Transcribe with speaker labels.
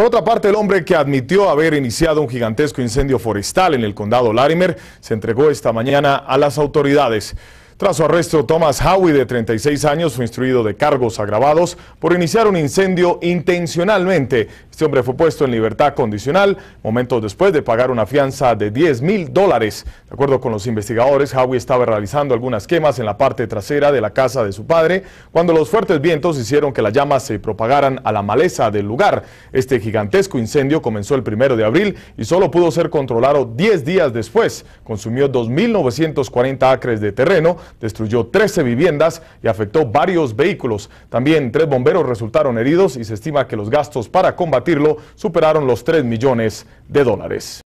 Speaker 1: Por otra parte, el hombre que admitió haber iniciado un gigantesco incendio forestal en el condado Larimer se entregó esta mañana a las autoridades. Tras su arresto, Thomas Howie, de 36 años, fue instruido de cargos agravados por iniciar un incendio intencionalmente. Este hombre fue puesto en libertad condicional momentos después de pagar una fianza de 10 mil dólares. De acuerdo con los investigadores, Howie estaba realizando algunas quemas en la parte trasera de la casa de su padre cuando los fuertes vientos hicieron que las llamas se propagaran a la maleza del lugar. Este gigantesco incendio comenzó el primero de abril y solo pudo ser controlado 10 días después. Consumió 2.940 acres de terreno destruyó 13 viviendas y afectó varios vehículos. También tres bomberos resultaron heridos y se estima que los gastos para combatirlo superaron los 3 millones de dólares.